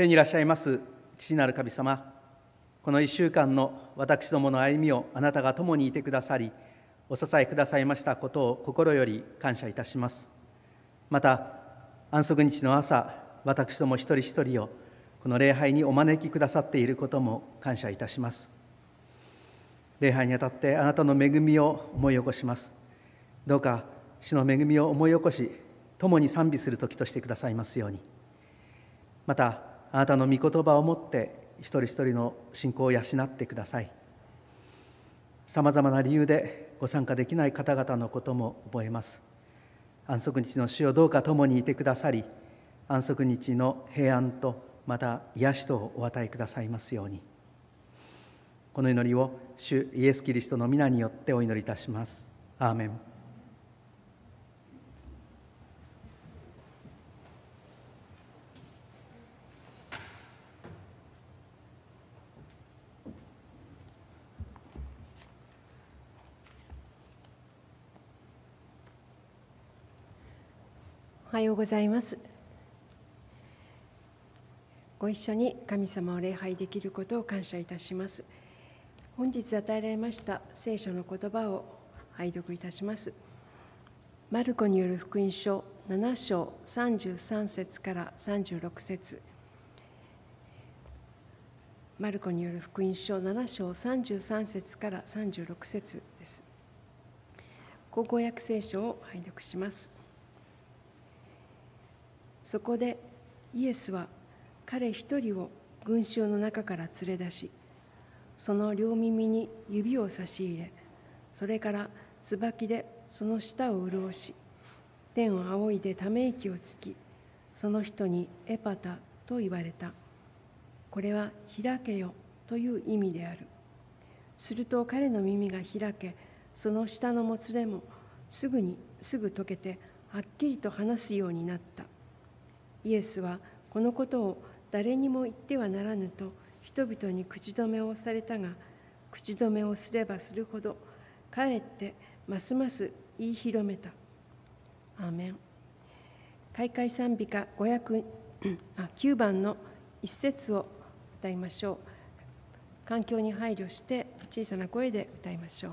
天にいらっしゃいます父なる神様この1週間の私どもの歩みをあなたが共にいてくださりお支えくださいましたことを心より感謝いたしますまた安息日の朝私ども一人一人をこの礼拝にお招きくださっていることも感謝いたします礼拝にあたってあなたの恵みを思い起こしますどうか主の恵みを思い起こし共に賛美する時としてくださいますようにまたあなたの御言葉をもって一人一人の信仰を養ってくださいさまざまな理由でご参加できない方々のことも覚えます安息日の主をどうか共にいてくださり安息日の平安とまた癒しとお与えくださいますようにこの祈りを主イエス・キリストの皆によってお祈りいたしますアーメンございますご一緒に神様を礼拝できることを感謝いたします本日与えられました聖書の言葉を拝読いたしますマルコによる福音書7章33節から36節マルコによる福音書7章33節から36節です。高校訳聖書を拝読します。そこでイエスは彼一人を群衆の中から連れ出しその両耳に指を差し入れそれから椿でその舌を潤し天を仰いでため息をつきその人にエパタと言われたこれは開けよという意味であるすると彼の耳が開けその舌のもつれもすぐにすぐ溶けてはっきりと話すようになったイエスはこのことを誰にも言ってはならぬと人々に口止めをされたが口止めをすればするほどかえってますます言い広めた。アーメン開会賛美歌500あ9番の一節を歌いましょう環境に配慮して小さな声で歌いましょう。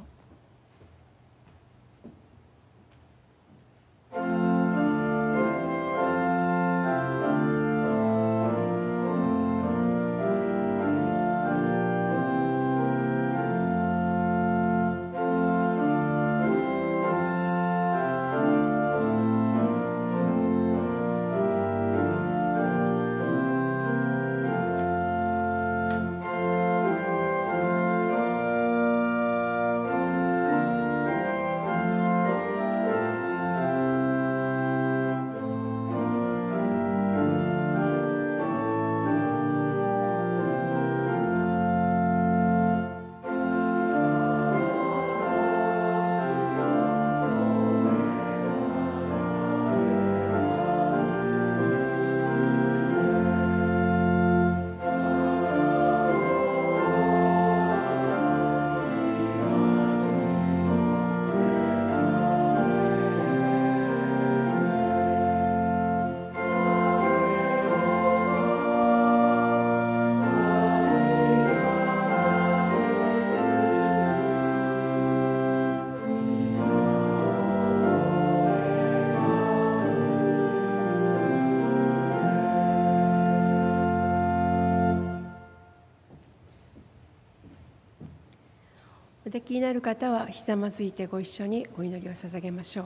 気になる方はひざまずいてご一緒にお祈りを捧げましょ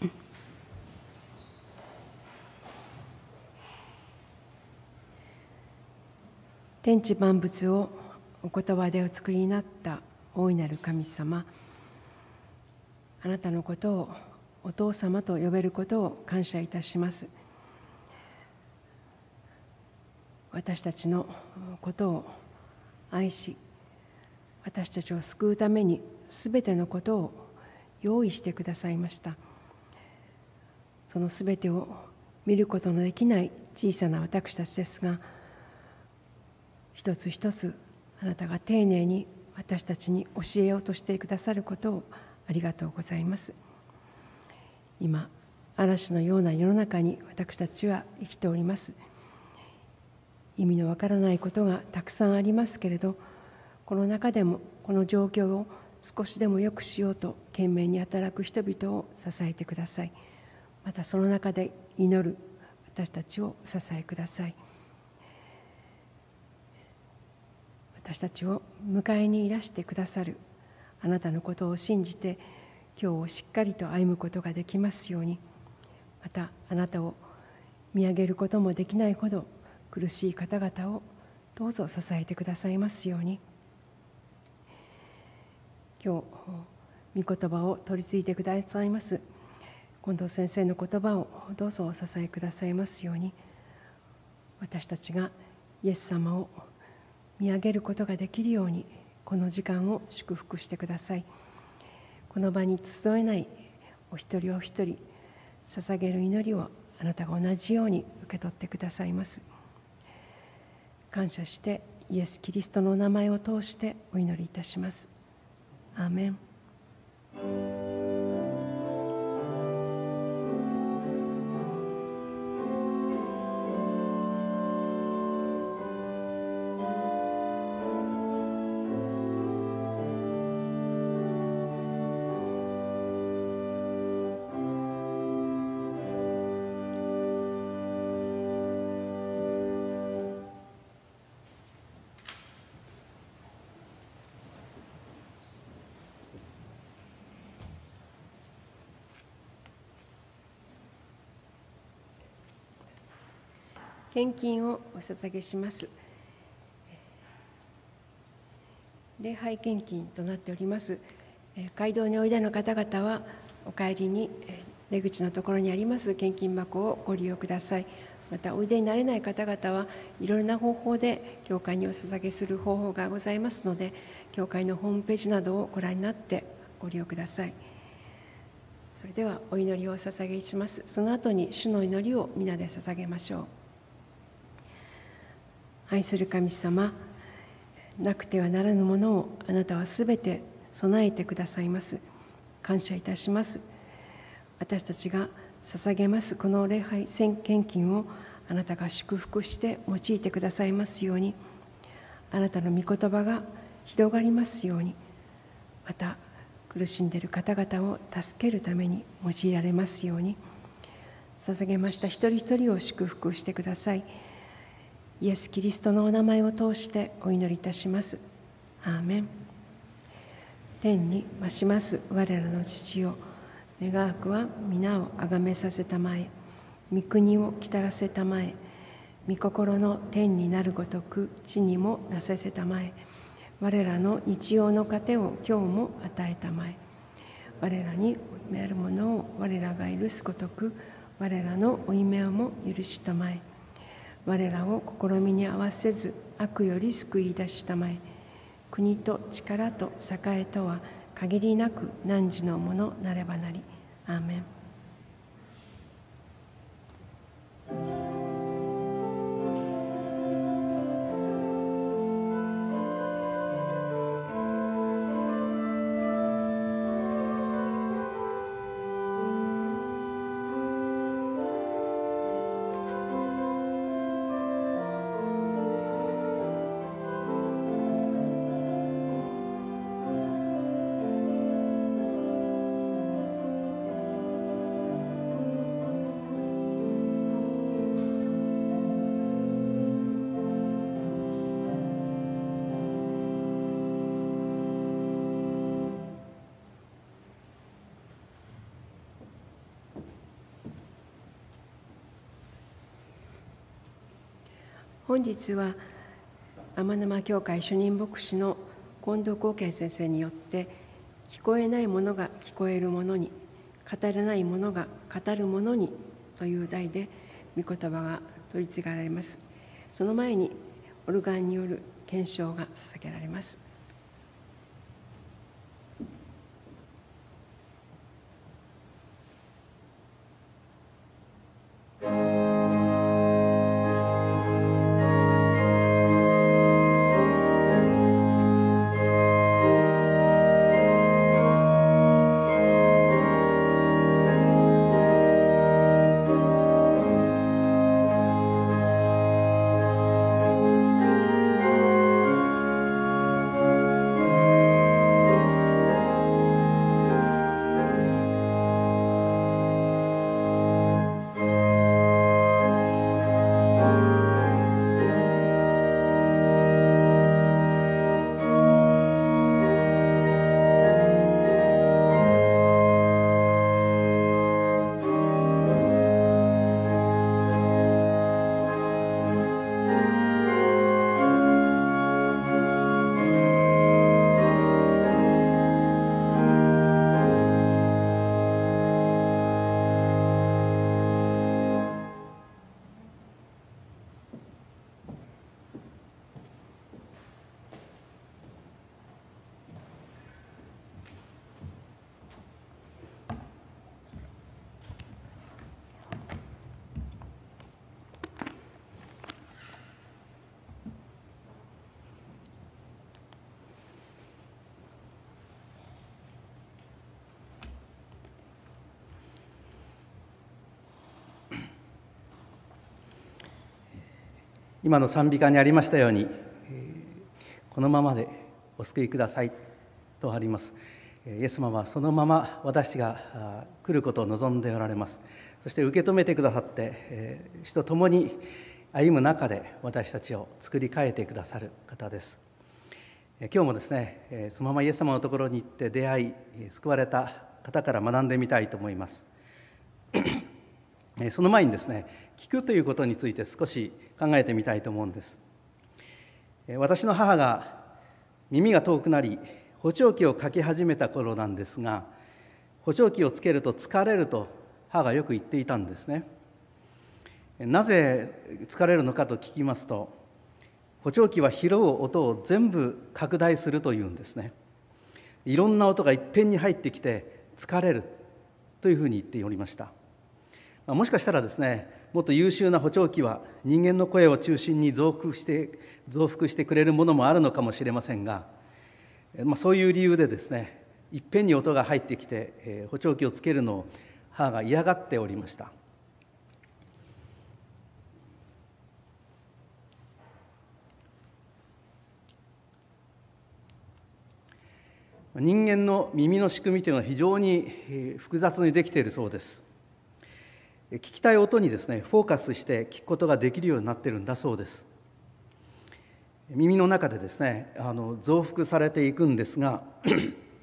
う。天地万物をお言葉でお作りになった大いなる神様あなたのことをお父様と呼べることを感謝いたします私たちのことを愛し私たちを救うために全てのことを用意してくださいましたその全てを見ることのできない小さな私たちですが一つ一つあなたが丁寧に私たちに教えようとしてくださることをありがとうございます今嵐のような世の中に私たちは生きております意味のわからないことがたくさんありますけれどこの中でもこの状況を少しでも良くしようと懸命に働く人々を支えてくださいまたその中で祈る私たちを支えください私たちを迎えにいらしてくださるあなたのことを信じて今日をしっかりと歩むことができますようにまたあなたを見上げることもできないほど苦しい方々をどうぞ支えてくださいますように。今日御言葉を取り継いでくださいます近藤先生の言葉をどうぞお支えくださいますように私たちがイエス様を見上げることができるようにこの時間を祝福してくださいこの場に集えないお一人お一人捧げる祈りをあなたが同じように受け取ってくださいます感謝してイエス・キリストのお名前を通してお祈りいたします 아멘. 献金をお捧げします礼拝献金となっております街道においでの方々はお帰りに出口のところにあります献金箱をご利用くださいまたおいでになれない方々はいろいろな方法で教会にお捧げする方法がございますので教会のホームページなどをご覧になってご利用くださいそれではお祈りをお捧げしますその後に主の祈りを皆で捧げましょう愛する神様なくてはならぬものをあなたはすべて備えてくださいます感謝いたします私たちが捧げますこの礼拝献金をあなたが祝福して用いてくださいますようにあなたの御言葉が広がりますようにまた苦しんでいる方々を助けるために用いられますように捧げました一人一人を祝福してください。イエス・キリストのお名前を通してお祈りいたします。アーメン天に増します我らの父よ願わくは皆をあがめさせたまえ御国をきたらせたまえ御心の天になるごとく地にもなさせたまえ我らの日曜の糧を今日も与えたまえ我らに負い目あるものを我らが許すごとく我らの負い目をも許したまえ我らを試みに合わせず悪より救い出したまえ国と力と栄えとは限りなく汝のものなればなりアーメン本日は天沼教会主任牧師の近藤光慶先生によって聞こえないものが聞こえるものに語れないものが語るものにという題で御言葉が取り継がれますその前にオルガンによる検証が捧げられます今の賛美歌にありましたように、このままでお救いくださいとあります。イエス様はそのまま私が来ることを望んでおられます。そして受け止めてくださって、主と共に歩む中で私たちを作り変えてくださる方です。今日もですね、そのままイエス様のところに行って出会い、救われた方から学んでみたいと思います。その前にですね聞くということについて少し考えてみたいと思うんです私の母が耳が遠くなり補聴器をかけ始めた頃なんですが補聴器をつけると疲れると母がよく言っていたんですねなぜ疲れるのかと聞きますと補聴器は拾う音を全部拡大するというんですねいろんな音がいっぺんに入ってきて疲れるというふうに言っておりましたもしかしたらですねもっと優秀な補聴器は人間の声を中心に増幅して増幅してくれるものもあるのかもしれませんが、まあ、そういう理由でですねいっぺんに音が入ってきて、えー、補聴器をつけるのを母が嫌がっておりました。人間の耳の仕組みというのは非常に複雑にできているそうです。聞きたい音にですねフォーカスして聞くことができるようになってるんだそうです耳の中でですねあの増幅されていくんですが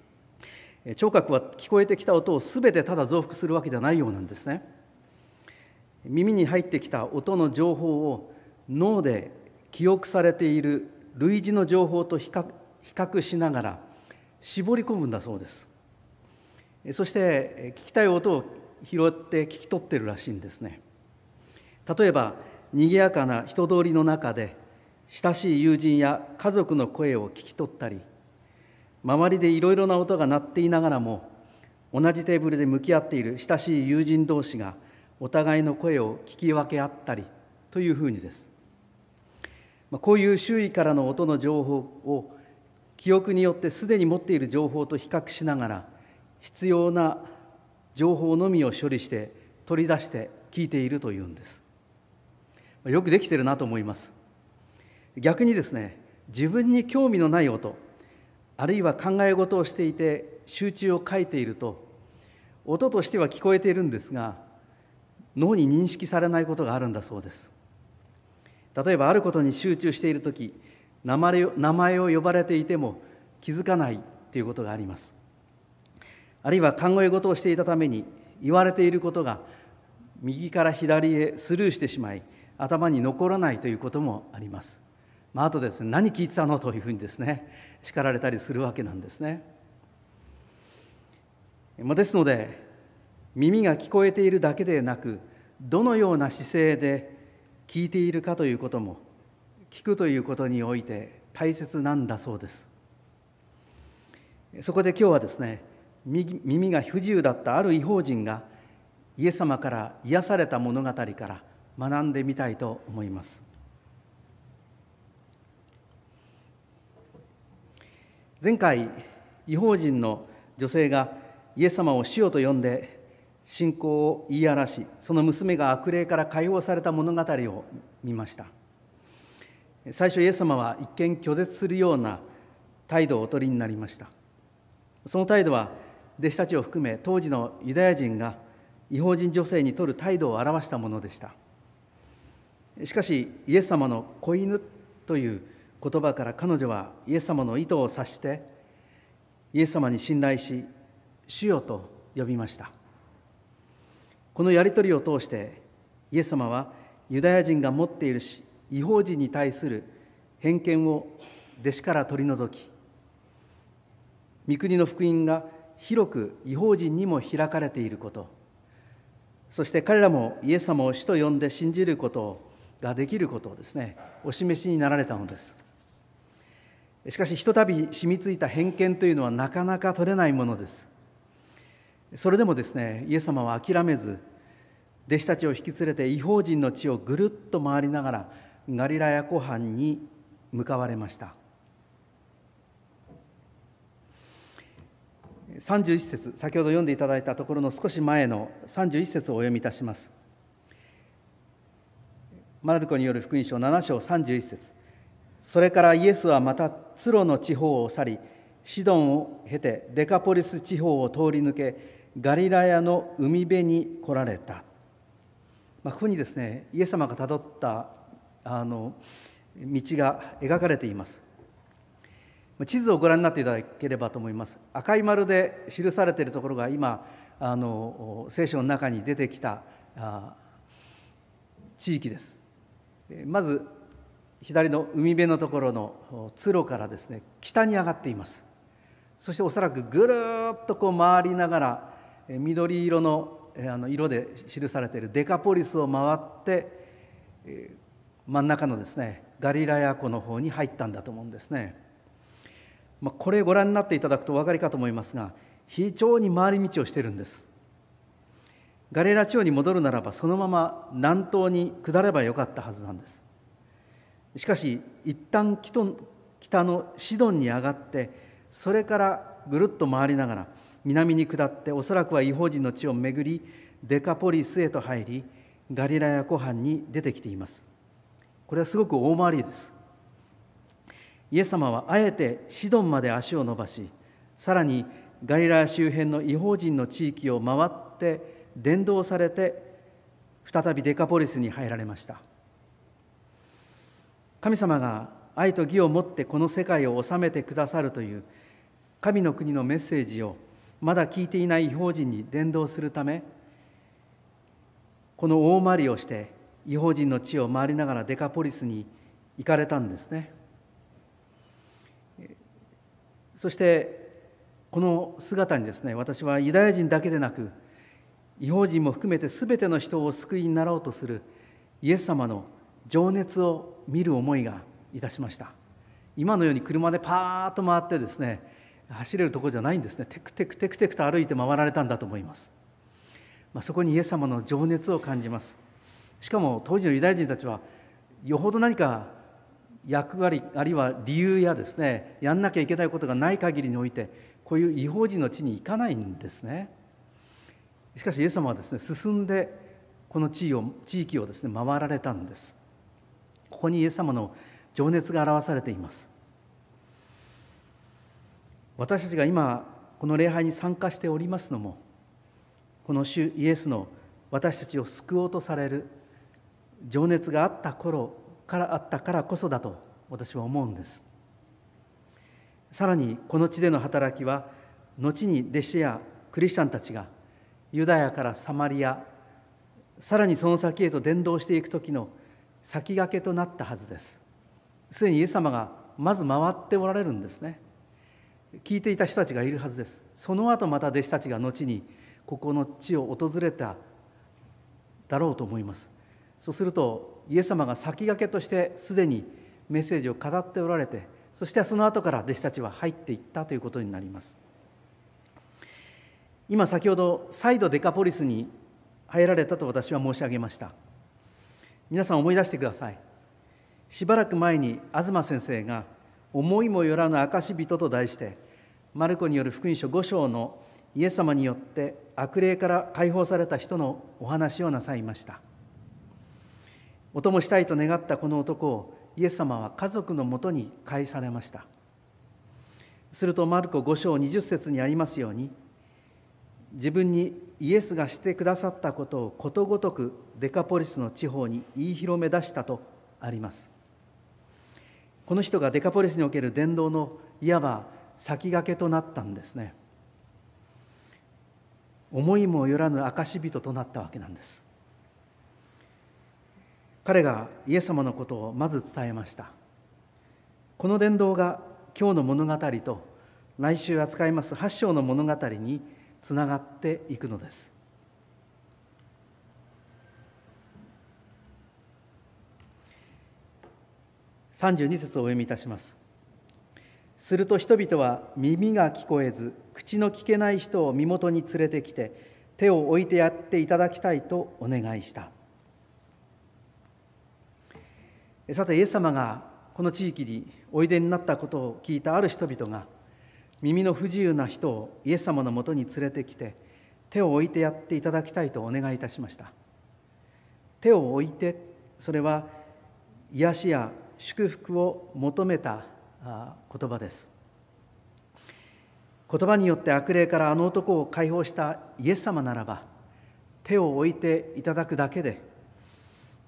聴覚は聞こえてきた音を全てただ増幅するわけじゃないようなんですね耳に入ってきた音の情報を脳で記憶されている類似の情報と比較しながら絞り込むんだそうですそして聞きたい音を拾って聞き取ってるらしいんですね例えば賑やかな人通りの中で親しい友人や家族の声を聞き取ったり周りでいろいろな音が鳴っていながらも同じテーブルで向き合っている親しい友人同士がお互いの声を聞き分け合ったりというふうにですこういう周囲からの音の情報を記憶によってすでに持っている情報と比較しながら必要な情報のみを処理して取り出して聞いているというんですよくできてるなと思います逆にですね自分に興味のない音あるいは考え事をしていて集中を書いていると音としては聞こえているんですが脳に認識されないことがあるんだそうです例えばあることに集中している時名前を呼ばれていても気づかないということがありますあるいは考え事をしていたために言われていることが右から左へスルーしてしまい頭に残らないということもあります。まあ、あとですね何聞いてたのというふうにですね叱られたりするわけなんですね。まあ、ですので耳が聞こえているだけでなくどのような姿勢で聞いているかということも聞くということにおいて大切なんだそうです。そこで今日はですね耳が不自由だったある異邦人がイエス様から癒された物語から学んでみたいと思います。前回、異邦人の女性がイエス様を主よと呼んで信仰を言い荒らし、その娘が悪霊から解放された物語を見ました。最初、イエス様は一見拒絶するような態度をお取りになりました。その態度は弟子たちを含め当時のユダヤ人が違法人女性にとる態度を表したものでしたしかしイエス様の「子犬」という言葉から彼女はイエス様の意図を察してイエス様に信頼し「主よ」と呼びましたこのやり取りを通してイエス様はユダヤ人が持っているし違法人に対する偏見を弟子から取り除き御国の福音が広く違法人にも開かれていることそして彼らもイエス様を主と呼んで信じることができることをですねお示しになられたのですしかしひとたび染みついた偏見というのはなかなか取れないものですそれでもですねイエス様は諦めず弟子たちを引き連れて違法人の地をぐるっと回りながらガリラヤ湖畔に向かわれました31節先ほど読んでいただいたところの少し前の31節をお読みいたしますマルコによる福音書7章31節それからイエスはまたツロの地方を去りシドンを経てデカポリス地方を通り抜けガリラヤの海辺に来られた、まあ、ここにですねイエス様がたどったあの道が描かれています地図をご覧になっていただければと思います赤い丸で記されているところが今あの聖書の中に出てきた地域ですまず左の海辺のところの通路からですね北に上がっていますそしておそらくぐるっとこう回りながら緑色のあの色で記されているデカポリスを回って真ん中のですねガリラヤ湖の方に入ったんだと思うんですね。まあ、これご覧になっていただくとお分かりかと思いますが非常に回り道をしてるんですガレラ地方に戻るならばそのまま南東に下ればよかったはずなんですしかし一旦北のシドンに上がってそれからぐるっと回りながら南に下っておそらくは違法人の地を巡りデカポリスへと入りガリラヤ湖畔に出てきていますこれはすごく大回りですイエス様はあえてシドンまで足を伸ばしさらにガリラヤ周辺の違法人の地域を回って伝道されて再びデカポリスに入られました神様が愛と義を持ってこの世界を治めてくださるという神の国のメッセージをまだ聞いていない違法人に伝道するためこの大回りをして違法人の地を回りながらデカポリスに行かれたんですね。そしてこの姿にですね私はユダヤ人だけでなく違法人も含めて全ての人を救いになろうとするイエス様の情熱を見る思いがいたしました今のように車でパーッと回ってですね走れるとこじゃないんですねテクテクテクテクと歩いて回られたんだと思います、まあ、そこにイエス様の情熱を感じますしかも当時のユダヤ人たちはよほど何か役割あるいは理由やですねやんなきゃいけないことがない限りにおいてこういう違法人の地に行かないんですねしかしイエス様はですね進んでこの地位を地域をですね回られたんですここにイエス様の情熱が表されています私たちが今この礼拝に参加しておりますのもこの主イエスの私たちを救おうとされる情熱があった頃からあったからこそだと私は思うんですさらにこの地での働きは後に弟子やクリスチャンたちがユダヤからサマリアさらにその先へと伝道していく時の先駆けとなったはずですすでにイエス様がまず回っておられるんですね聞いていた人たちがいるはずですその後また弟子たちが後にここの地を訪れただろうと思いますそうするとイエス様が先駆けとしてすでにメッセージを語っておられてそしてその後から弟子たちは入っていったということになります今先ほど再度デカポリスに入られたと私は申し上げました皆さん思い出してくださいしばらく前に東先生が「思いもよらぬ証人」と題してマルコによる福音書5章のイエス様によって悪霊から解放された人のお話をなさいましたお供したいと願ったこの男をイエス様は家族のもとに返されましたするとマルコ5章20節にありますように自分にイエスがしてくださったことをことごとくデカポリスの地方に言い広め出したとありますこの人がデカポリスにおける伝道のいわば先駆けとなったんですね思いもよらぬ証人となったわけなんです彼がイエス様のことをまず伝えましたこの伝道が今日の物語と来週扱います8章の物語につながっていくのです32節をお読みいたしますすると人々は耳が聞こえず口の聞けない人を身元に連れてきて手を置いてやっていただきたいとお願いしたさてイエス様がこの地域においでになったことを聞いたある人々が耳の不自由な人をイエス様のもとに連れてきて手を置いてやっていただきたいとお願いいたしました手を置いてそれは癒しや祝福を求めた言葉です言葉によって悪霊からあの男を解放したイエス様ならば手を置いていただくだけで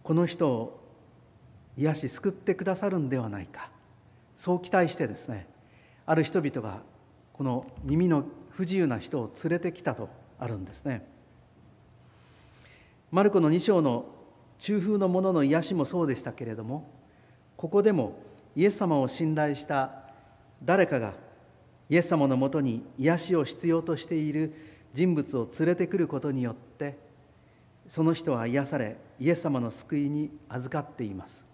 この人を癒し救ってくださるんではないかそう期待してですねある人々がこの耳の不自由な人を連れてきたとあるんですねマルコの2章の中風のものの癒しもそうでしたけれどもここでもイエス様を信頼した誰かがイエス様のもとに癒しを必要としている人物を連れてくることによってその人は癒されイエス様の救いに預かっています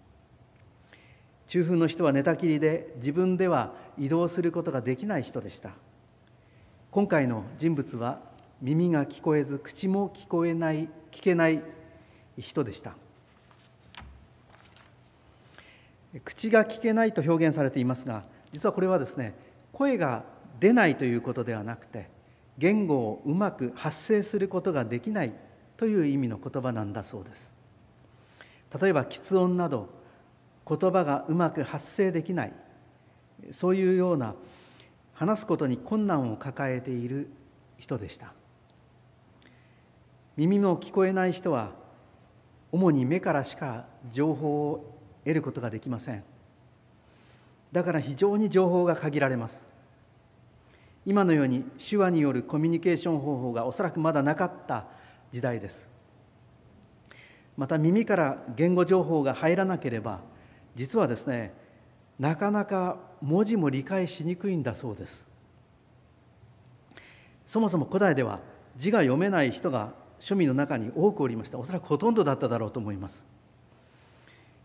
中風の人は寝たきりで自分では移動することができない人でした今回の人物は耳が聞こえず口も聞こえない聞けない人でした口が聞けないと表現されていますが実はこれはですね声が出ないということではなくて言語をうまく発声することができないという意味の言葉なんだそうです例えば喫音など言葉がうまく発声できないそういうような話すことに困難を抱えている人でした耳も聞こえない人は主に目からしか情報を得ることができませんだから非常に情報が限られます今のように手話によるコミュニケーション方法がおそらくまだなかった時代ですまた耳から言語情報が入らなければ実はですねなかなか文字も理解しにくいんだそうですそもそも古代では字が読めない人が庶民の中に多くおりましたおそらくほとんどだっただろうと思います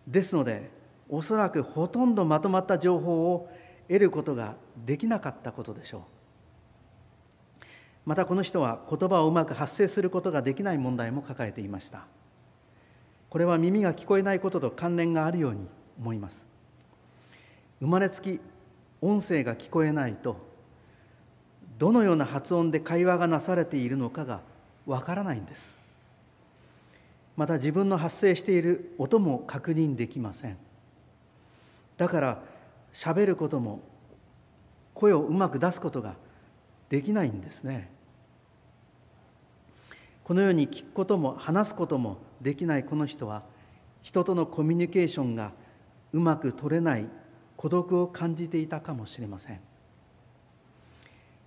ですのでおそらくほとんどまとまった情報を得ることができなかったことでしょうまたこの人は言葉をうまく発声することができない問題も抱えていましたこれは耳が聞こえないことと関連があるように思います生まれつき音声が聞こえないとどのような発音で会話がなされているのかがわからないんですまた自分の発生している音も確認できませんだから喋ることも声をうまく出すことができないんですねこのように聞くことも話すこともできないこの人は人とのコミュニケーションがうまく取れない孤独を感じていたかもしれません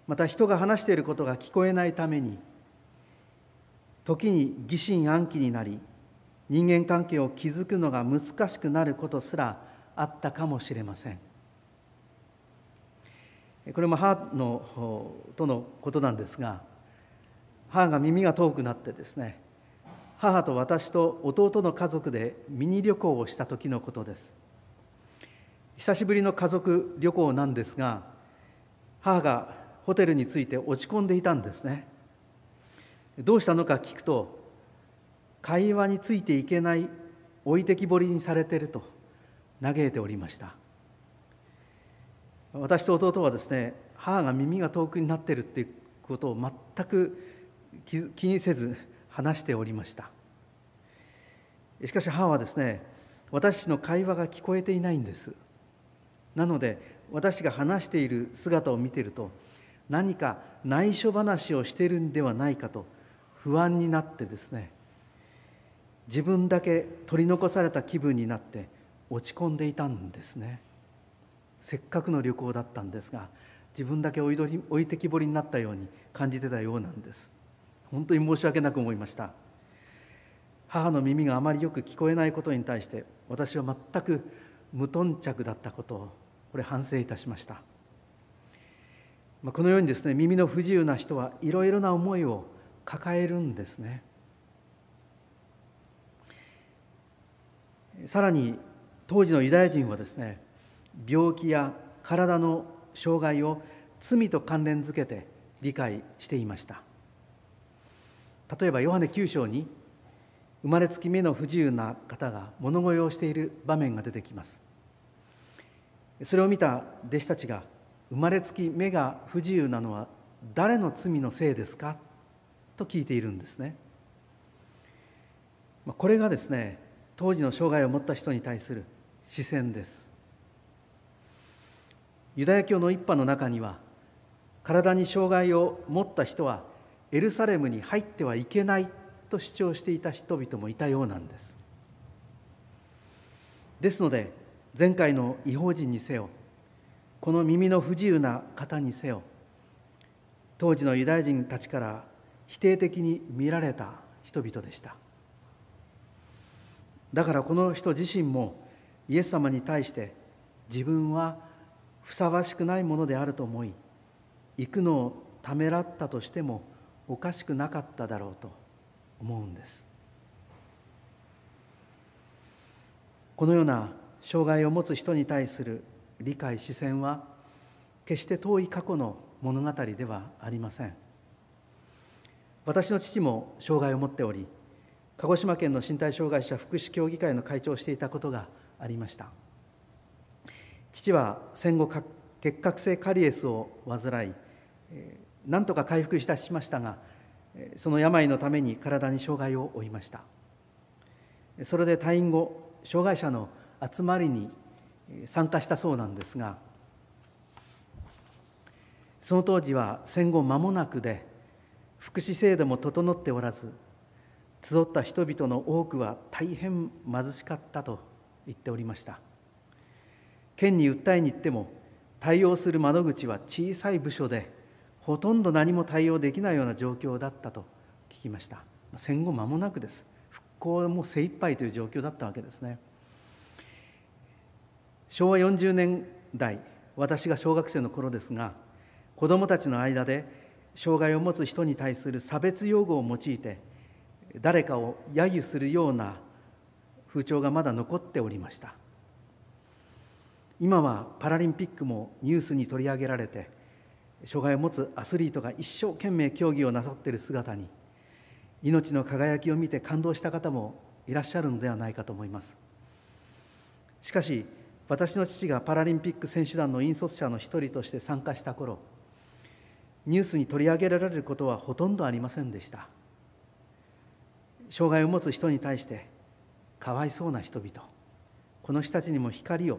また人が話していることが聞こえないために時に疑心暗鬼になり人間関係を築くのが難しくなることすらあったかもしれませんこれも母のとのことなんですが母が耳が遠くなってですね母と私と弟の家族でミニ旅行をした時のことです久しぶりの家族旅行なんですが母がホテルについて落ち込んでいたんですねどうしたのか聞くと会話についていけない置いてきぼりにされてると嘆いておりました私と弟はですね母が耳が遠くになってるっていうことを全く気にせず話しておりましたしかし母はですね私の会話が聞こえていないんですなので私が話している姿を見ていると何か内緒話をしているんではないかと不安になってですね自分だけ取り残された気分になって落ち込んでいたんですねせっかくの旅行だったんですが自分だけ置いてきぼりになったように感じてたようなんです本当に申し訳なく思いました母の耳があまりよく聞こえないことに対して私は全く無頓着だったことをこれ反省いたしましたこのようにですね耳の不自由な人はいろいろな思いを抱えるんですねさらに当時のユダヤ人はですね病気や体の障害を罪と関連づけて理解していました例えばヨハネ9章に生まれつき目の不自由な方が物乞いをしている場面が出てきますそれを見た弟子たちが生まれつき目が不自由なのは誰の罪のせいですかと聞いているんですねこれがですね当時の障害を持った人に対する視線ですユダヤ教の一派の中には体に障害を持った人はエルサレムに入ってはいけないと主張していた人々もいたようなんですですので前回の違法人にせよこの耳の不自由な方にせよ当時のユダヤ人たちから否定的に見られた人々でしただからこの人自身もイエス様に対して自分はふさわしくないものであると思い行くのをためらったとしてもおかしくなかっただろうと思うんですこのような障害を持つ人に対する理解視線は決して遠い過去の物語ではありません私の父も障害を持っており鹿児島県の身体障害者福祉協議会の会長をしていたことがありました父は戦後結核性カリエスを患いなんとか回復したしましたがその病のために体に障害を負いましたそれで退院後障害者の集まりに参加したそうなんですがその当時は戦後間もなくで福祉制度も整っておらず集った人々の多くは大変貧しかったと言っておりました県に訴えに行っても対応する窓口は小さい部署でほとんど何も対応できないような状況だったと聞きました戦後間もなくです復興も精一杯という状況だったわけですね昭和40年代私が小学生の頃ですが子どもたちの間で障害を持つ人に対する差別用語を用いて誰かを揶揄するような風潮がまだ残っておりました今はパラリンピックもニュースに取り上げられて障害を持つアスリートが一生懸命競技をなさっている姿に命の輝きを見て感動した方もいらっしゃるのではないかと思いますしかし私の父がパラリンピック選手団の引率者の一人として参加した頃ニュースに取り上げられることはほとんどありませんでした障害を持つ人に対してかわいそうな人々この人たちにも光を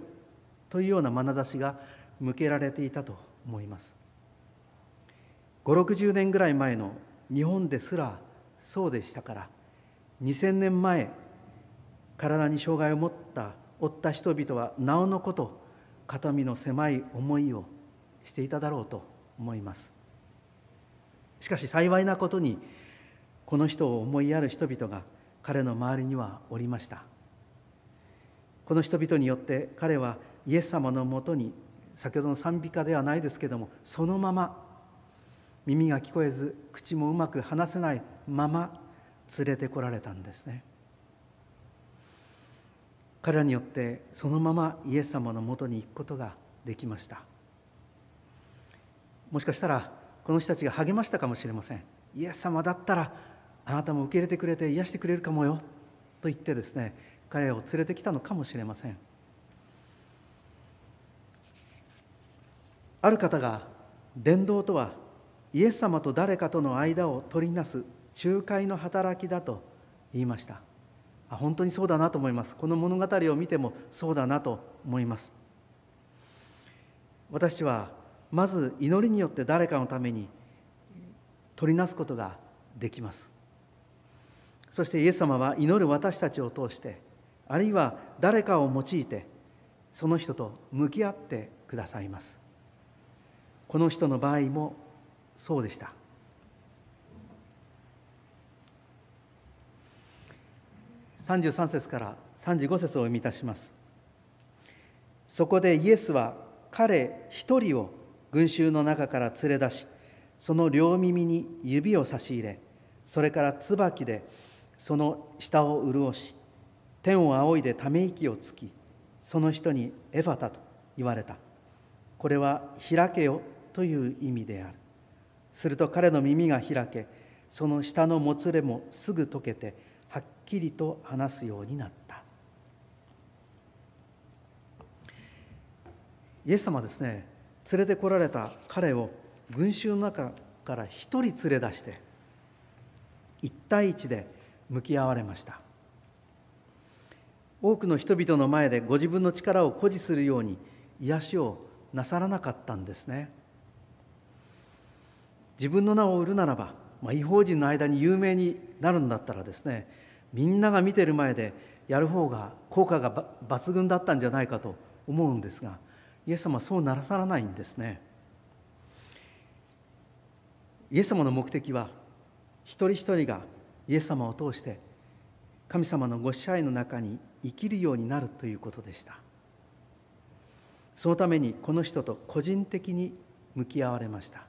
というような眼差しが向けられていたと思います560年ぐらい前の日本ですらそうでしたから2000年前体に障害を持った負った人々はなおのこと肩身の狭い思いをしていただろうと思いますしかし幸いなことにこの人を思いやる人々が彼の周りにはおりましたこの人々によって彼はイエス様のもとに先ほどの賛美歌ではないですけどもそのまま耳が聞こえず口もうまく話せないまま連れてこられたんですね。彼らによってそのままイエス様のもとに行くことができましたもしかしたらこの人たちが励ましたかもしれませんイエス様だったらあなたも受け入れてくれて癒してくれるかもよと言ってですね彼らを連れてきたのかもしれませんある方が伝道とはイエス様と誰かとの間を取りなす仲介の働きだと言いましたあ本当にそうだなと思いますこの物語を見てもそうだなと思います私はまず祈りによって誰かのために取りなすことができますそしてイエス様は祈る私たちを通してあるいは誰かを用いてその人と向き合ってくださいますこの人の場合もそうでした33節から35節を読み出しますそこでイエスは彼一人を群衆の中から連れ出しその両耳に指を差し入れそれから椿でその下を潤し天を仰いでため息をつきその人にエファタと言われたこれは開けよという意味であるすると彼の耳が開けその下のもつれもすぐ溶けてきりと話すようになったイエス様はですね連れてこられた彼を群衆の中から一人連れ出して一対一で向き合われました多くの人々の前でご自分の力を誇示するように癒しをなさらなかったんですね自分の名を売るならば、まあ、違人の間に有名になるんだったらですねみんなが見てる前でやる方が効果が抜群だったんじゃないかと思うんですがイエス様はそうならさらないんですねイエス様の目的は一人一人がイエス様を通して神様のご支配の中に生きるようになるということでしたそのためにこの人と個人的に向き合われました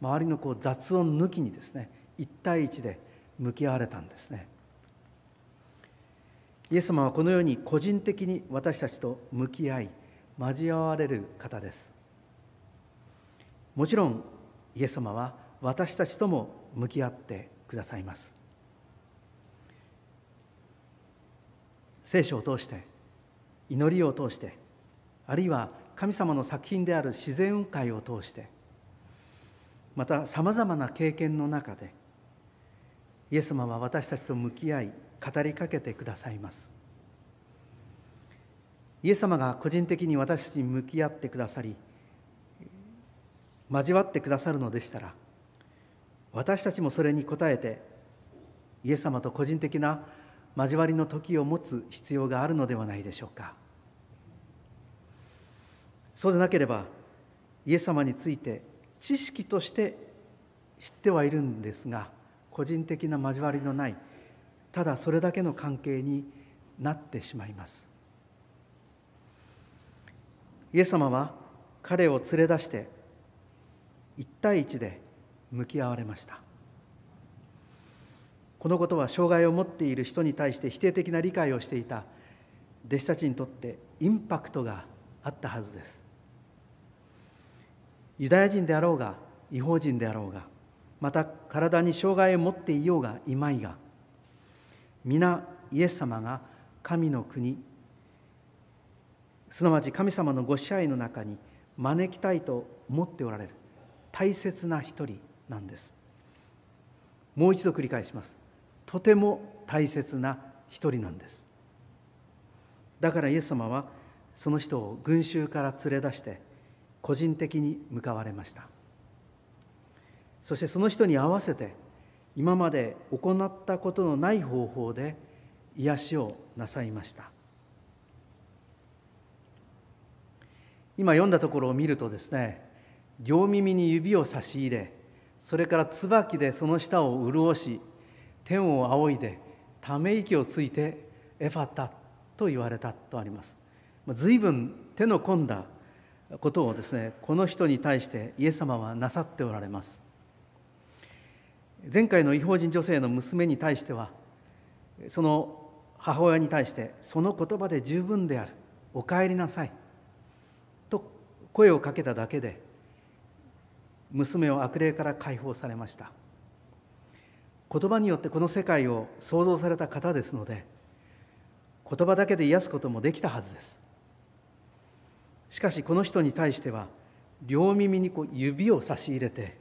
周りのこう雑音抜きにですね一対一で向き合われたんですねイエス様はこのように個人的に私たちと向き合い交われる方ですもちろんイエス様は私たちとも向き合ってくださいます聖書を通して祈りを通してあるいは神様の作品である自然界を通してまたさまざまな経験の中でイエス様は私たちと向き合い語りかけてくださいますイエス様が個人的に私たちに向き合ってくださり交わってくださるのでしたら私たちもそれに応えてイエス様と個人的な交わりの時を持つ必要があるのではないでしょうかそうでなければイエス様について知識として知ってはいるんですが個人的な交わりのないただそれだけの関係になってしまいますイエス様は彼を連れ出して一対一で向き合われましたこのことは障害を持っている人に対して否定的な理解をしていた弟子たちにとってインパクトがあったはずですユダヤ人であろうが違法人であろうがまた体に障害を持っていようがいまいが皆イエス様が神の国すなわち神様のご支配の中に招きたいと思っておられる大切な一人なんですもう一度繰り返しますとても大切な一人なんですだからイエス様はその人を群衆から連れ出して個人的に向かわれましたそしてその人に合わせて今まで行ったことのない方法で癒しをなさいました今読んだところを見るとですね両耳に指を差し入れそれから椿でその舌を潤し天を仰いでため息をついてエファタと言われたとあります随分手の込んだことをですねこの人に対してイエス様はなさっておられます前回の違法人女性の娘に対してはその母親に対してその言葉で十分であるお帰りなさいと声をかけただけで娘を悪霊から解放されました言葉によってこの世界を創造された方ですので言葉だけで癒すこともできたはずですしかしこの人に対しては両耳にこう指を差し入れて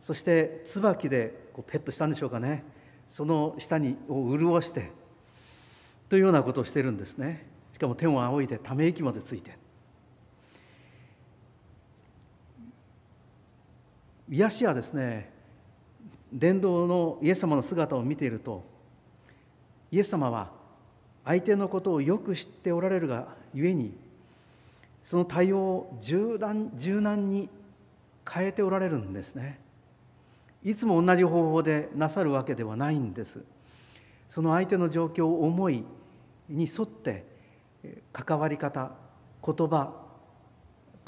そして椿でこうペットしたんでしょうかねその下にを潤してというようなことをしてるんですねしかも天を仰いでため息までついて癒しはですね伝道のイエス様の姿を見ているとイエス様は相手のことをよく知っておられるがゆえにその対応を柔軟柔軟に変えておられるんですね。いつも同じ方法でなさるわけではないんですその相手の状況を思いに沿って関わり方言葉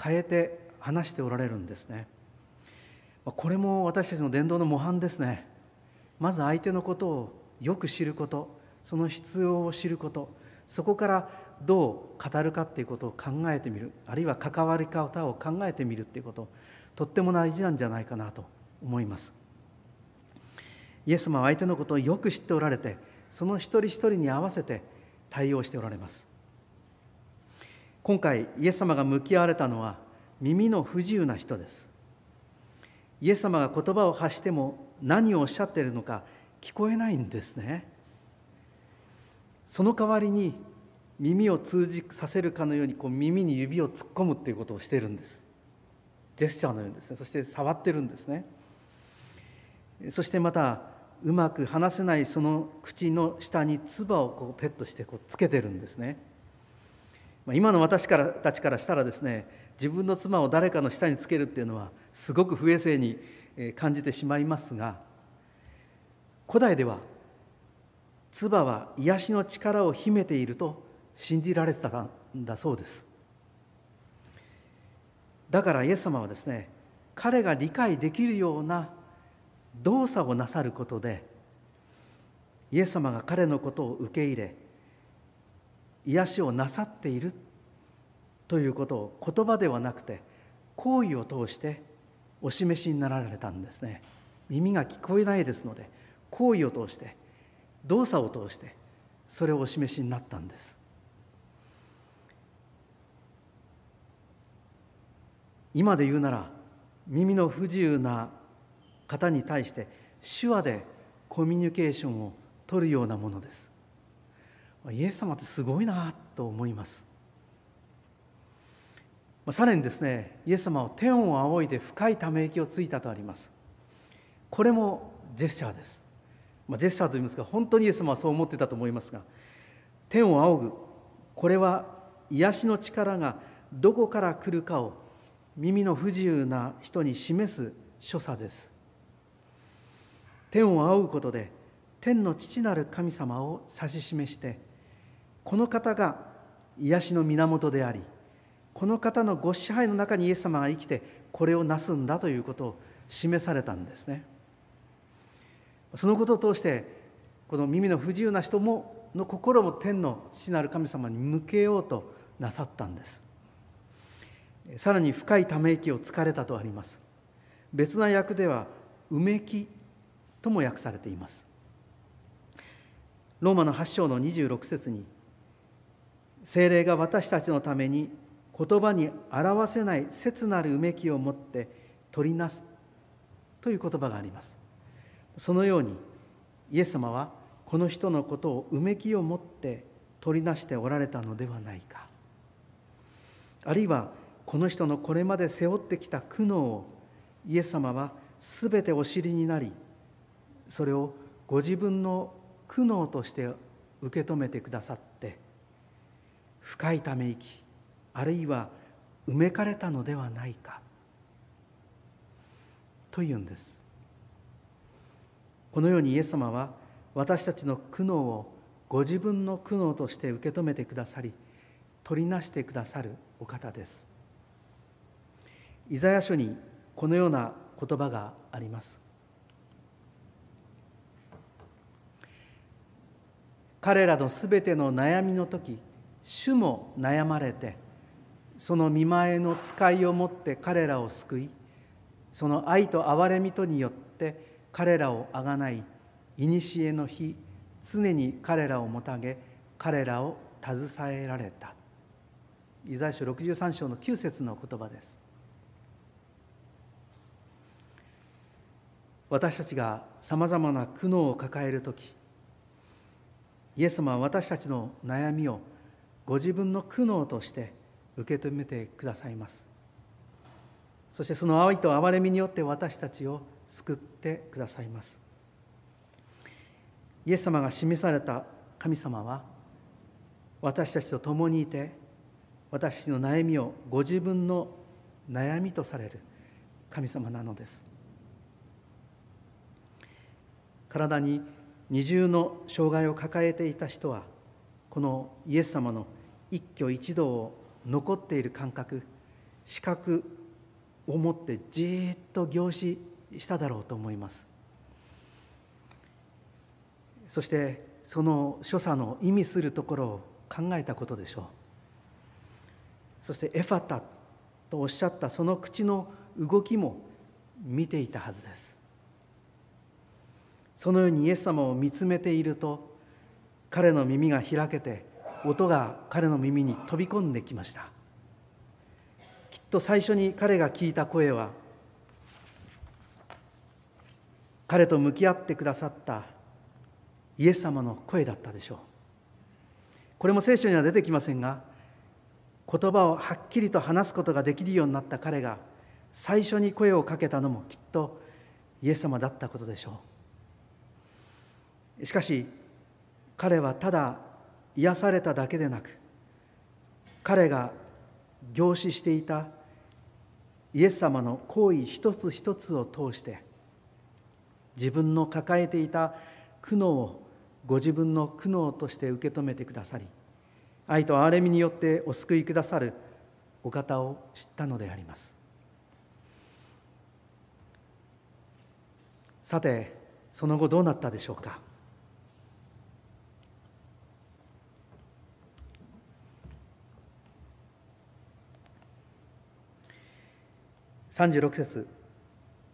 変えて話しておられるんですねこれも私たちの伝道の模範ですねまず相手のことをよく知ることその必要を知ることそこからどう語るかっていうことを考えてみるあるいは関わり方を考えてみるっていうこととっても大事なんじゃないかなと思いますイエス様は相手のことをよく知っておられてその一人一人に合わせて対応しておられます今回イエス様が向き合われたのは耳の不自由な人ですイエス様が言葉を発しても何をおっしゃっているのか聞こえないんですねその代わりに耳を通じさせるかのようにこう耳に指を突っ込むということをしているんですジェスチャーのようにですねそして触ってるんですねそしてまたうまく話せないその口の下に唾をこうペットしてこうつけてるんですね、まあ、今の私からたちからしたらですね自分の妻を誰かの下につけるっていうのはすごく不衛生に感じてしまいますが古代では唾は癒しの力を秘めていると信じられてたんだそうですだからイエス様はですね彼が理解できるような動作をなさることでイエス様が彼のことを受け入れ癒しをなさっているということを言葉ではなくて行為を通してお示しになられたんですね耳が聞こえないですので行為を通して動作を通してそれをお示しになったんです今で言うなら耳の不自由な方に対して手話でコミュニケーションをとるようなものですイエス様ってすごいなと思いますさらにですねイエス様は天を仰いで深いため息をついたとありますこれもジェスチャーですまジェスチャーといいますか本当にイエス様はそう思ってたと思いますが天を仰ぐこれは癒しの力がどこから来るかを耳の不自由な人に示す所作です天を仰ぐことで天の父なる神様を指し示してこの方が癒しの源でありこの方のご支配の中にイエス様が生きてこれをなすんだということを示されたんですねそのことを通してこの耳の不自由な人もの心も天の父なる神様に向けようとなさったんですさらに深いため息をつかれたとあります別な訳ではうめきとも訳されていますローマの8章の26節に精霊が私たちのために言葉に表せない切なるうめきを持って取りなすという言葉がありますそのようにイエス様はこの人のことをうめきを持って取りなしておられたのではないかあるいはこの人のこれまで背負ってきた苦悩をイエス様はすべてお尻になりそれをご自分の苦悩として受け止めてくださって深いため息あるいは埋めかれたのではないかというんですこのようにイエス様は私たちの苦悩をご自分の苦悩として受け止めてくださり取りなしてくださるお方ですイザヤ書にこのような言葉があります彼らのすべての悩みの時主も悩まれてその見前の使いを持って彼らを救いその愛と憐れみとによって彼らをあがない古の日常に彼らをもたげ彼らを携えられたイザヤ書63章の9節の言葉です私たちがさまざまな苦悩を抱える時イエス様は私たちの悩みをご自分の苦悩として受け止めてくださいますそしてその愛と憐れみによって私たちを救ってくださいますイエス様が示された神様は私たちと共にいて私の悩みをご自分の悩みとされる神様なのです体に二重の障害を抱えていた人はこのイエス様の一挙一動を残っている感覚視覚を持ってじっと凝視しただろうと思いますそしてその所作の意味するところを考えたことでしょうそしてエファタとおっしゃったその口の動きも見ていたはずですそのようにイエス様を見つめていると彼の耳が開けて音が彼の耳に飛び込んできましたきっと最初に彼が聞いた声は彼と向き合ってくださったイエス様の声だったでしょうこれも聖書には出てきませんが言葉をはっきりと話すことができるようになった彼が最初に声をかけたのもきっとイエス様だったことでしょうしかし彼はただ癒されただけでなく彼が凝視していたイエス様の行為一つ一つを通して自分の抱えていた苦悩をご自分の苦悩として受け止めてくださり愛と憐れみによってお救いくださるお方を知ったのでありますさてその後どうなったでしょうか36節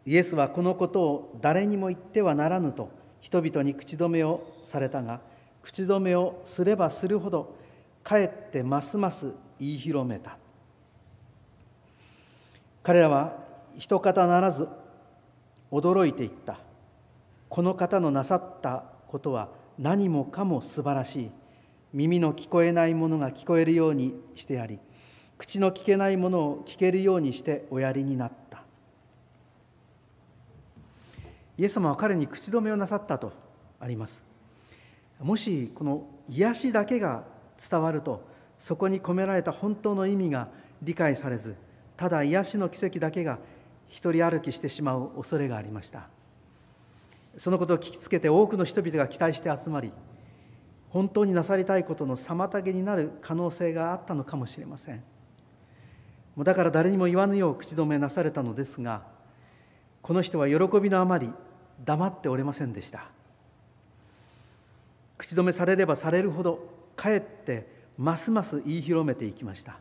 イエスはこのことを誰にも言ってはならぬと人々に口止めをされたが口止めをすればするほどかえってますます言い広めた彼らは一方ならず驚いていったこの方のなさったことは何もかも素晴らしい耳の聞こえないものが聞こえるようにしてあり口の聞けないものを聞けるようにしておやりになったイエス様は彼に口止めをなさったとありますもしこの癒しだけが伝わるとそこに込められた本当の意味が理解されずただ癒しの奇跡だけが一人歩きしてしまう恐れがありましたそのことを聞きつけて多くの人々が期待して集まり本当になさりたいことの妨げになる可能性があったのかもしれません。もうだから誰にも言わぬよう口止めなされたのですがこの人は喜びのあまり黙っておれませんでした口止めされればされるほどかえってますます言い広めていきました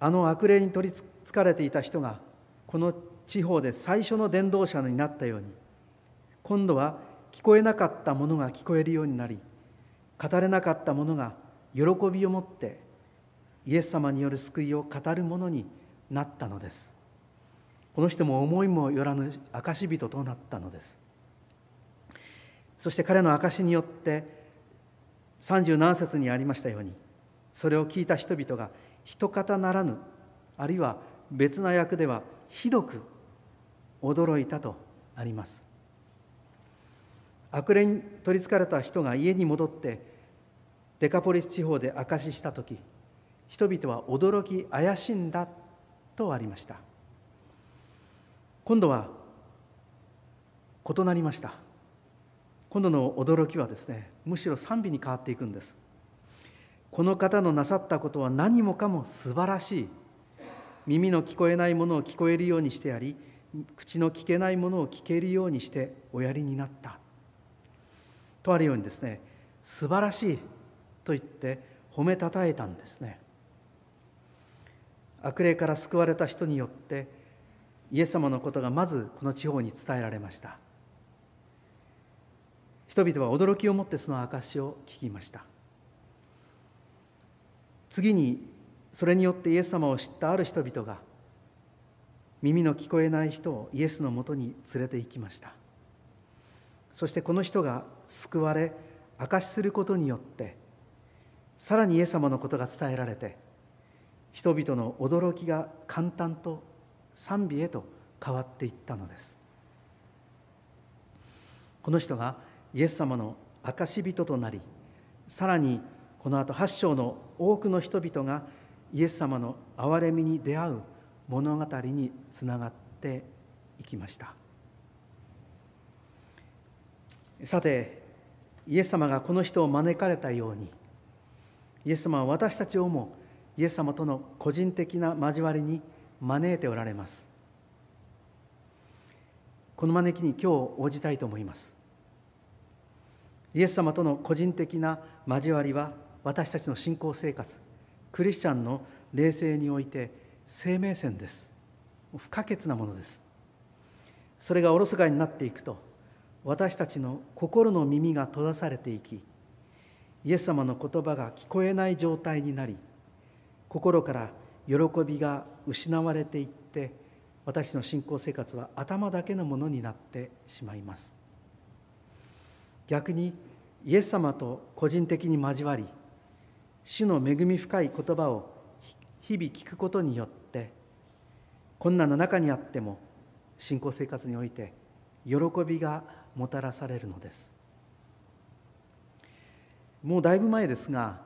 あの悪霊に取りつかれていた人がこの地方で最初の伝道者になったように今度は聞こえなかったものが聞こえるようになり語れなかったものが喜びを持ってイエス様による救いを語る者になったのですこの人も思いもよらぬ証人となったのですそして彼の証によって37節にありましたようにそれを聞いた人々が一方ならぬあるいは別な役ではひどく驚いたとあります悪霊に取りつかれた人が家に戻ってデカポリス地方で証しした時人々は驚き怪しんだとありました今度は異なりました今度の驚きはですねむしろ賛美に変わっていくんですこの方のなさったことは何もかも素晴らしい耳の聞こえないものを聞こえるようにしてあり口の聞けないものを聞けるようにしておやりになったとあるようにですね素晴らしいと言って褒めたたえたんですね悪霊から救われた人によってイエス様のことがまずこの地方に伝えられました人々は驚きをもってその証を聞きました次にそれによってイエス様を知ったある人々が耳の聞こえない人をイエスのもとに連れて行きましたそしてこの人が救われ証しすることによってさらにイエス様のことが伝えられて人々の驚きが簡単と賛美へと変わっていったのですこの人がイエス様の証人となりさらにこのあと8章の多くの人々がイエス様の憐れみに出会う物語につながっていきましたさてイエス様がこの人を招かれたようにイエス様は私たちをもイエス様との個人的な交わりに招いておられますこの招きに今日応じたいと思いますイエス様との個人的な交わりは私たちの信仰生活クリスチャンの霊性において生命線です不可欠なものですそれがおろそかになっていくと私たちの心の耳が閉ざされていきイエス様の言葉が聞こえない状態になり心から喜びが失われていって私の信仰生活は頭だけのものになってしまいます逆にイエス様と個人的に交わり主の恵み深い言葉を日々聞くことによって困難の中にあっても信仰生活において喜びがもたらされるのですもうだいぶ前ですが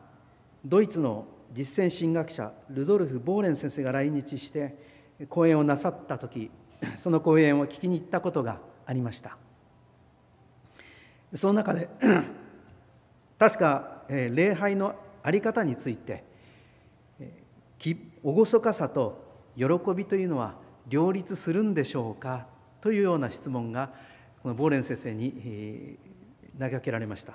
ドイツの実践神学者ルドルフ・ボーレン先生が来日して講演をなさった時 その講演を聞きに行ったことがありましたその中で 確か礼拝の在り方について厳かさと喜びというのは両立するんでしょうかというような質問がこのボーレン先生に投げかけられました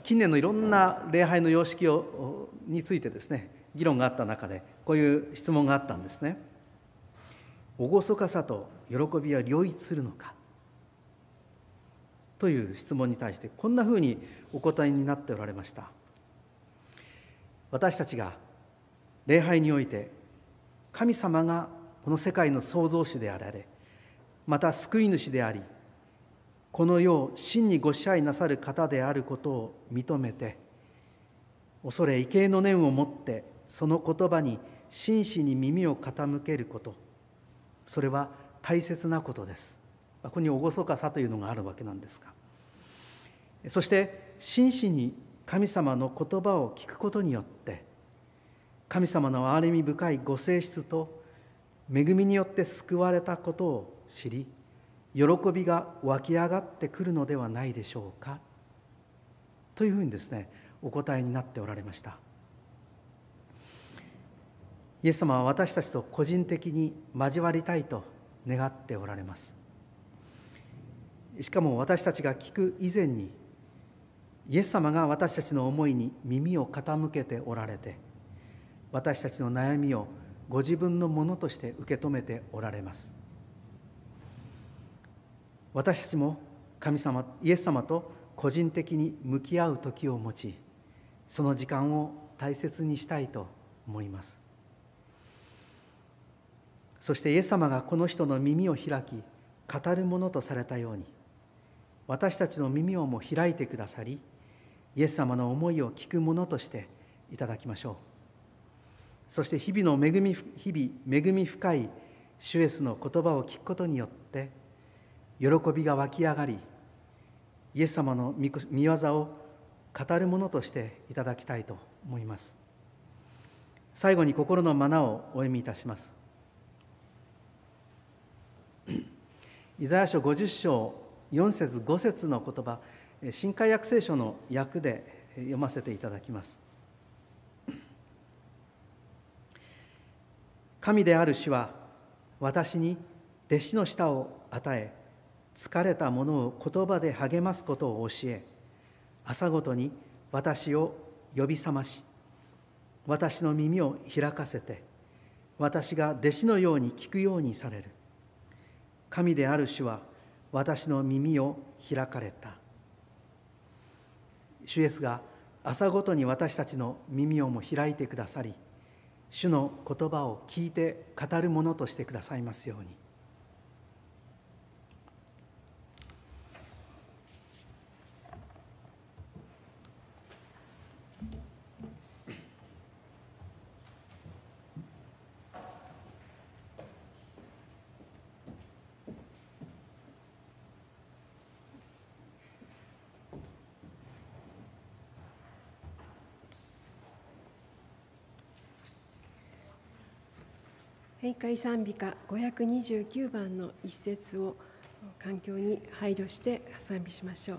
近年のいろんな礼拝の様式をについてですね議論があった中でこういう質問があったんですね。厳かさと喜びは両立するのかという質問に対してこんなふうにお答えになっておられました。私たちが礼拝において神様がこの世界の創造主であられまた救い主でありこの世を真にご支配なさる方であることを認めて恐れ畏敬の念を持ってその言葉に真摯に耳を傾けることそれは大切なことですここに厳かさというのがあるわけなんですがそして真摯に神様の言葉を聞くことによって神様の憐れみ深いご性質と恵みによって救われたことを知り喜びが湧き上がってくるのではないでしょうかというふうにですねお答えになっておられましたイエス様は私たちと個人的に交わりたいと願っておられますしかも私たちが聞く以前にイエス様が私たちの思いに耳を傾けておられて私たちの悩みをご自分のものとして受け止めておられます私たちも神様イエス様と個人的に向き合う時を持ちその時間を大切にしたいと思いますそしてイエス様がこの人の耳を開き語るものとされたように私たちの耳をも開いてくださりイエス様の思いを聞くものとしていただきましょうそして日々の恵み日々恵み深い主イエスの言葉を聞くことによって喜びが湧き上がりイエス様の御業を語るものとしていただきたいと思います最後に心のマナをお読みいたします イザヤ書50章4節5節の言葉新海訳聖書の訳で読ませていただきます 神である主は私に弟子の舌を与え疲れた者を言葉で励ますことを教え朝ごとに私を呼び覚まし私の耳を開かせて私が弟子のように聞くようにされる神である主は私の耳を開かれた主イエスが朝ごとに私たちの耳をも開いてくださり主の言葉を聞いて語るものとしてくださいますように。閉会賛美歌529番の一節を環境に配慮して賛美しましょう。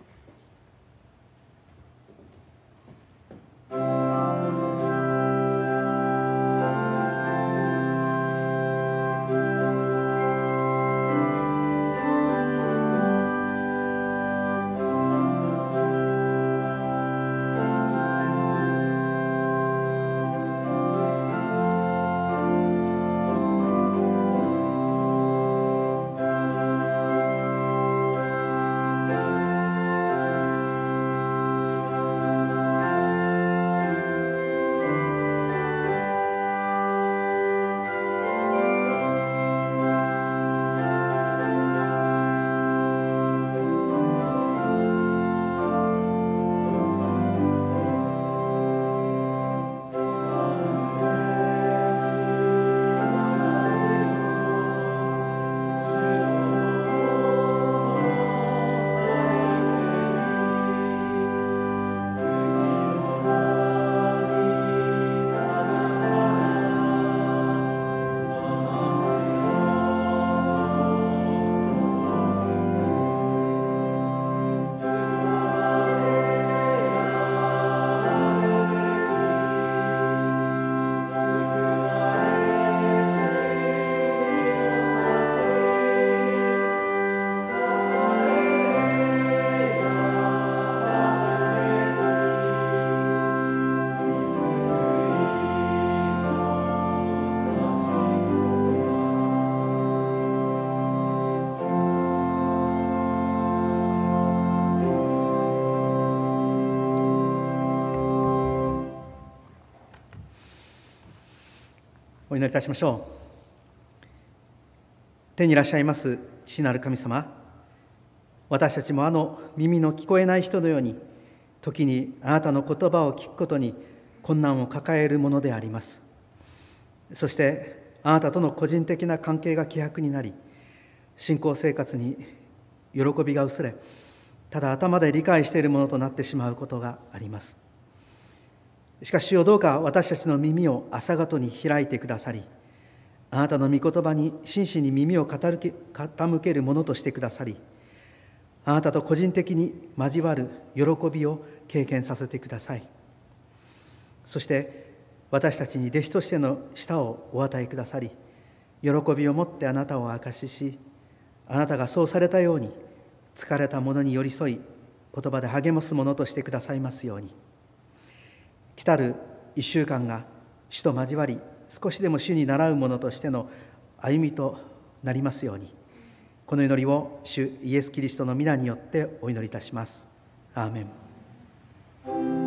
祈りいたしましょう手にいらっしゃいます父なる神様私たちもあの耳の聞こえない人のように時にあなたの言葉を聞くことに困難を抱えるものでありますそしてあなたとの個人的な関係が希薄になり信仰生活に喜びが薄れただ頭で理解しているものとなってしまうことがありますしかし主よどうか私たちの耳を朝ごとに開いてくださりあなたの御言葉に真摯に耳を傾けるものとしてくださりあなたと個人的に交わる喜びを経験させてくださいそして私たちに弟子としての舌をお与えくださり喜びをもってあなたを証ししあなたがそうされたように疲れた者に寄り添い言葉で励ますものとしてくださいますように。来たる1週間が主と交わり少しでも主に習う者としての歩みとなりますようにこの祈りを主イエス・キリストの皆によってお祈りいたします。アーメン